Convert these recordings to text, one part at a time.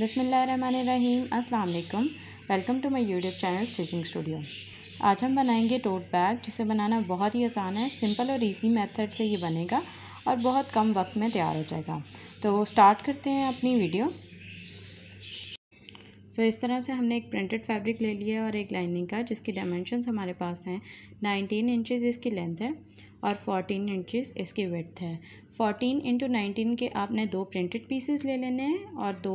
बसमीम अल्लाम welcome to my YouTube channel stitching studio आज हम बनाएंगे टोट बैग जिसे बनाना बहुत ही आसान है सिंपल और इजी मेथड से ये बनेगा और बहुत कम वक्त में तैयार हो जाएगा तो स्टार्ट करते हैं अपनी वीडियो सो so, इस तरह से हमने एक प्रिंटेड फैब्रिक ले लिया और एक लाइनिंग का जिसकी डायमेंशन हमारे पास हैं नाइनटीन इंचज इसकी लेंथ है और फोर्टीन इंचज़ इसकी विड्थ है फोर्टीन इंटू नाइनटीन के आपने दो प्रिंटेड पीसेस ले लेने हैं और दो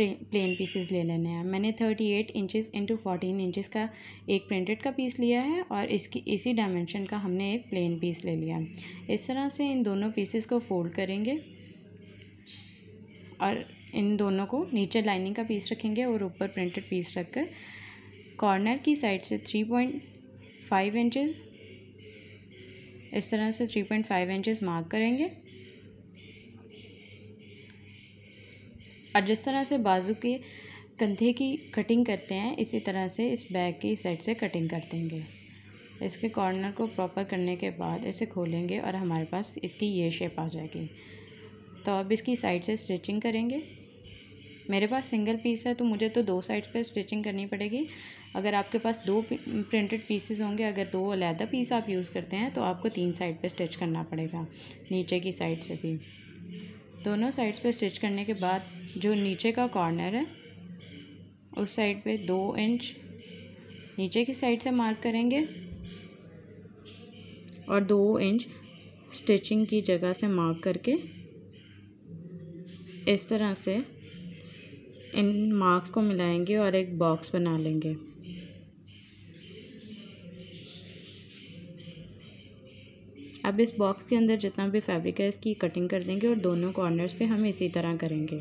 प्लेन पीसेस ले लेने हैं मैंने thirty eight inches into fourteen inches का एक प्रिंटेड का पीस लिया है और इसकी इसी डायमेंशन का हमने एक प्लेन पीस ले लिया इस तरह से इन दोनों पीसेस को फोल्ड करेंगे और इन दोनों को नीचे लाइनिंग का पीस रखेंगे और ऊपर प्रिंटेड पीस रख कर कॉर्नर की साइड से थ्री पॉइंट फाइव इंचज़ इस तरह से three point five inches mark करेंगे और जिस तरह से बाजू के कंधे की कटिंग करते हैं इसी तरह से इस बैग की साइड से कटिंग कर देंगे इसके कॉर्नर को प्रॉपर करने के बाद इसे खोलेंगे और हमारे पास इसकी ये शेप आ जाएगी तो अब इसकी साइड से स्टिचिंग करेंगे मेरे पास सिंगल पीस है तो मुझे तो दो साइड्स पे स्टिचिंग करनी पड़ेगी अगर आपके पास दो प्रिंटेड पीसेस होंगे अगर दो अलहदा पीस आप यूज़ करते हैं तो आपको तीन साइड पे स्टिच करना पड़ेगा नीचे की साइड से भी दोनों साइड्स पे स्टिच करने के बाद जो नीचे का कॉर्नर है उस साइड पे दो इंच नीचे की साइड से मार्क करेंगे और दो इंच स्टिचिंग की जगह से मार्क करके इस तरह से इन मार्क्स को मिलाएंगे और एक बॉक्स बना लेंगे अब इस बॉक्स के अंदर जितना भी फैब्रिक है इसकी कटिंग कर देंगे और दोनों कॉर्नर्स पे हम इसी तरह करेंगे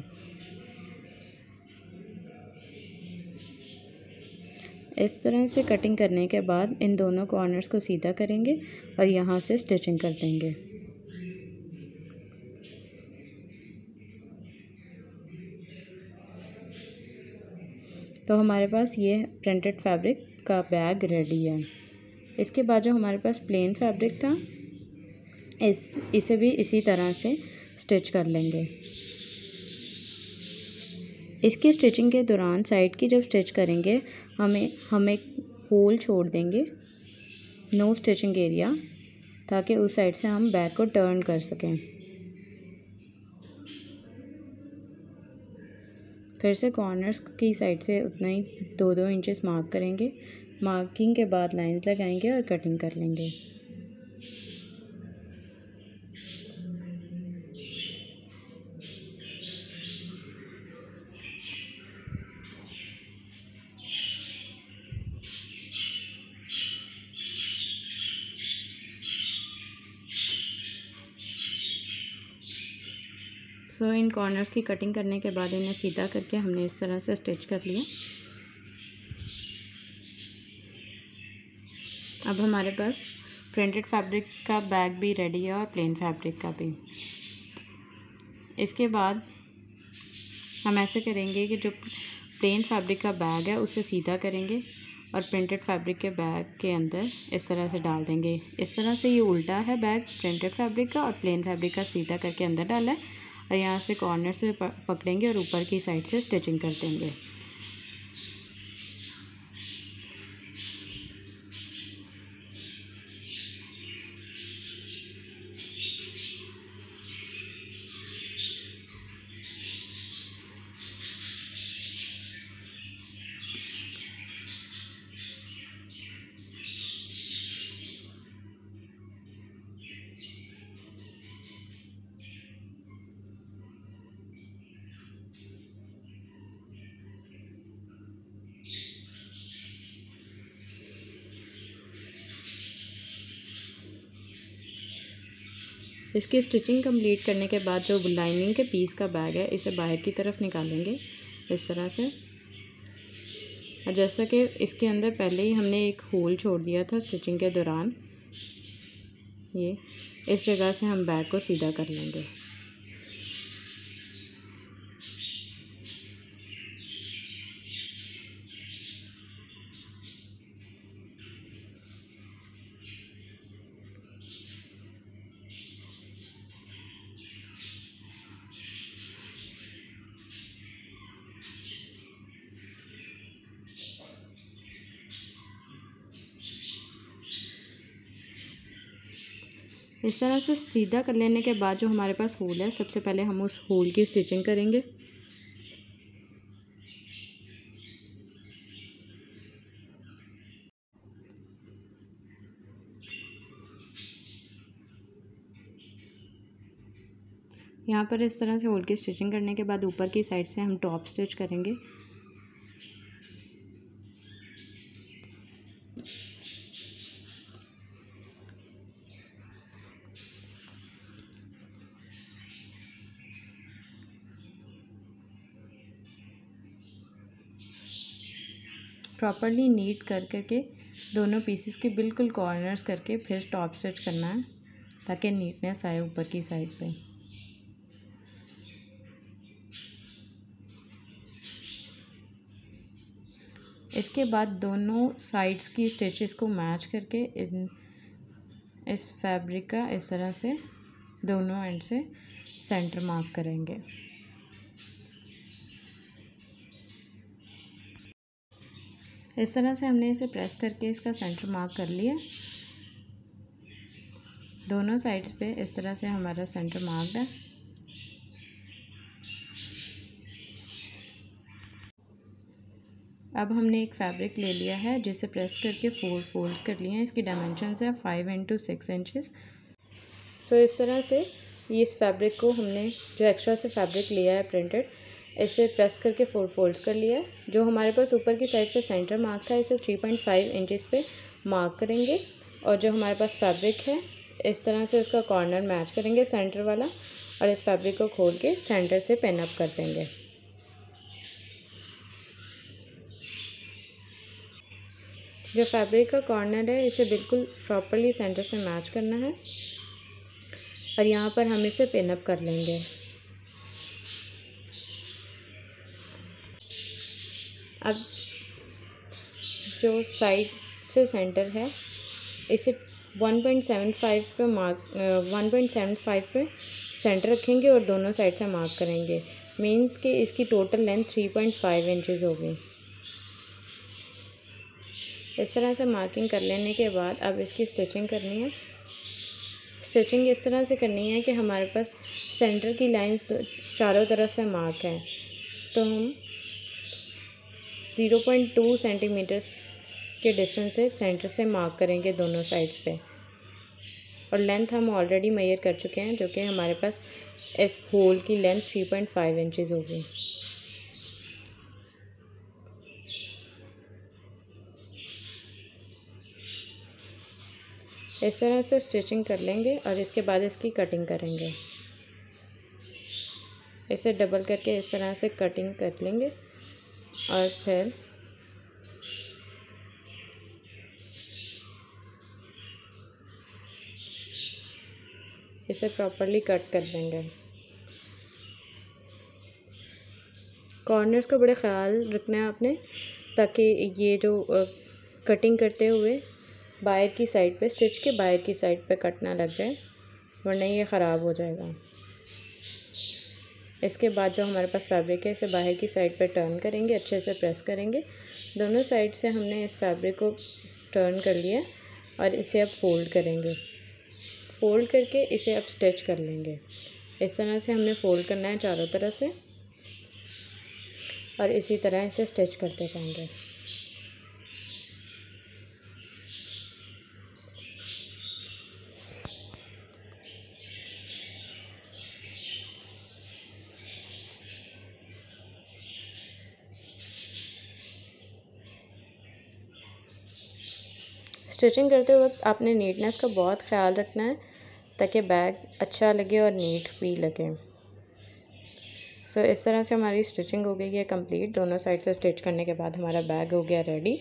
इस तरह से कटिंग करने के बाद इन दोनों कॉर्नर्स को सीधा करेंगे और यहाँ से स्टिचिंग कर देंगे तो हमारे पास ये प्रिंटेड फैब्रिक का बैग रेडी है इसके बाद जो हमारे पास प्लेन फैब्रिक था इस इसे भी इसी तरह से स्टिच कर लेंगे इसकी स्टिचिंग के दौरान साइड की जब स्टिच करेंगे हमें हम एक होल छोड़ देंगे नो स्टिचिंग एरिया ताकि उस साइड से हम बैक को टर्न कर सकें फिर से कॉर्नर्स की साइड से उतना ही दो दो इंचेस मार्क करेंगे मार्किंग के बाद लाइंस लगाएंगे और कटिंग कर लेंगे सो इन कॉर्नर्स की कटिंग करने के बाद इन्हें सीधा करके हमने इस तरह से स्टिच कर लिया अब हमारे पास प्रिंटेड फैब्रिक का बैग भी रेडी है और प्लेन फैब्रिक का भी इसके बाद हम ऐसे करेंगे कि जो प्लेन फैब्रिक का बैग है उसे सीधा करेंगे और प्रिंटेड फैब्रिक के बैग के अंदर इस तरह से डाल देंगे इस तरह से ये उल्टा है बैग प्रिंटेड फैब्रिक का और प्लेन फैब्रिक का सीधा करके अंदर डाला है और यहाँ से कॉर्नर से पकड़ेंगे और ऊपर की साइड से स्टिचिंग कर देंगे इसकी स्टिचिंग कंप्लीट करने के बाद जो लाइनिंग के पीस का बैग है इसे बाहर की तरफ निकालेंगे इस तरह से और जैसा कि इसके अंदर पहले ही हमने एक होल छोड़ दिया था स्टिचिंग के दौरान ये इस जगह से हम बैग को सीधा कर लेंगे इस तरह से सीधा कर लेने के बाद जो हमारे पास होल है सबसे पहले हम उस होल की स्टिचिंग करेंगे यहाँ पर इस तरह से होल की स्टिचिंग करने के बाद ऊपर की साइड से हम टॉप स्टिच करेंगे प्रॉपरली नीट कर कर के दोनों पीसेस के बिल्कुल कॉर्नर्स करके फिर टॉप स्टिच करना है ताकि नीटनेस आए ऊपर की साइड पे इसके बाद दोनों साइड्स की स्टिचेस को मैच करके इन इस फैब्रिक का इस तरह से दोनों एंड से सेंटर मार्क करेंगे इस तरह से हमने इसे प्रेस करके इसका सेंटर मार्क कर लिया दोनों साइड्स पे इस तरह से हमारा सेंटर मार्क है अब हमने एक फैब्रिक ले लिया है जिसे प्रेस करके फोर फोल्ड्स कर लिए हैं इसकी डायमेंशन है five into six inches so इस तरह से इस फैब्रिक को हमने जो एक्स्ट्रा से फैब्रिक लिया है प्रिंटेड इसे प्रेस करके फोर फोल्ड्स कर लिया जो हमारे पास ऊपर की साइड से सेंटर मार्क था इसे थ्री पॉइंट फाइव इंचज़ पर मार्क करेंगे और जो हमारे पास फैब्रिक है इस तरह से उसका कॉर्नर मैच करेंगे सेंटर वाला और इस फैब्रिक को खोल के सेंटर से पेन अप कर देंगे जो फैब्रिक का कॉर्नर है इसे बिल्कुल प्रॉपरली सेंटर से मैच करना है और यहाँ पर हम इसे पिन अप कर लेंगे अब जो साइड से सेंटर है इसे 1.75 पे मार्क 1.75 पे सेंटर रखेंगे और दोनों साइड से मार्क करेंगे मींस कि इसकी टोटल लेंथ 3.5 इंचेस होगी इस तरह से मार्किंग कर लेने के बाद अब इसकी स्टिचिंग करनी है स्टिचिंग इस तरह से करनी है कि हमारे पास सेंटर की लाइंस चारों तरफ से मार्क है तो हम ज़ीरो पॉइंट टू सेंटीमीटर्स के डिस्टेंस से सेंटर से मार्क करेंगे दोनों साइड्स पे और लेंथ हम ऑलरेडी मैयर कर चुके हैं जो कि हमारे पास इस होल की length three point five inches होगी इस तरह से स्टिचिंग कर लेंगे और इसके बाद इसकी कटिंग करेंगे इसे डबल करके इस तरह से कटिंग कर लेंगे और फिर इसे प्रॉपरली कट कर देंगे कॉर्नर्स का बड़े ख्याल रखना है आपने ताकि ये जो कटिंग करते हुए बाहर की साइड पे स्टिच के बाहर की साइड पे कटना लग जाए वरना ये ख़राब हो जाएगा इसके बाद जो हमारे पास फैब्रिक है इसे बाहर की साइड पर टर्न करेंगे अच्छे से प्रेस करेंगे दोनों साइड से हमने इस फैब्रिक को टर्न कर लिया और इसे अब फोल्ड करेंगे फोल्ड करके इसे अब स्टिच कर लेंगे इस तरह से हमने फोल्ड करना है चारों तरफ से और इसी तरह इसे स्टिच करते जाएंगे स्टिचिंग करते वक्त आपने नीटनेस का बहुत ख्याल रखना है ताकि बैग अच्छा लगे और नीट भी लगे सो so, इस तरह से हमारी स्टिचिंग हो गई है कंप्लीट दोनों साइड से स्टिच करने के बाद हमारा बैग हो गया रेडी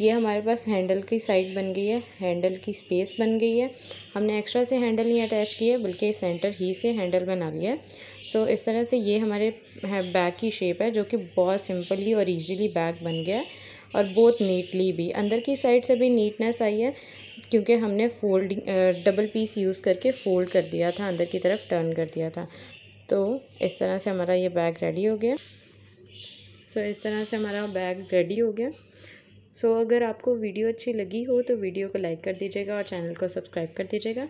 ये हमारे पास हैंडल की साइड बन गई है हैंडल की स्पेस बन गई है हमने एक्स्ट्रा से हैंडल नहीं अटैच किए बल्कि सेंटर ही से हैंडल बना लिया है सो so, इस तरह से ये हमारे बैग की शेप है जो कि बहुत सिंपली और ईजीली बैग बन गया है और बहुत नीटली भी अंदर की साइड से भी नीटनेस आई है क्योंकि हमने फोल्डिंग डबल पीस यूज़ करके फ़ोल्ड कर दिया था अंदर की तरफ टर्न कर दिया था तो इस तरह से हमारा ये बैग रेडी हो गया सो so, इस तरह से हमारा बैग रेडी हो गया सो so, अगर आपको वीडियो अच्छी लगी हो तो वीडियो को लाइक कर दीजिएगा और चैनल को सब्सक्राइब कर दीजिएगा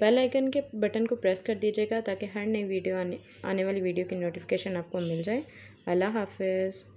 बेल आइकन के बटन को प्रेस कर दीजिएगा ताकि हर नई वीडियो आने आने वाली वीडियो की नोटिफिकेशन आपको मिल जाए अल्लाह हाफिज़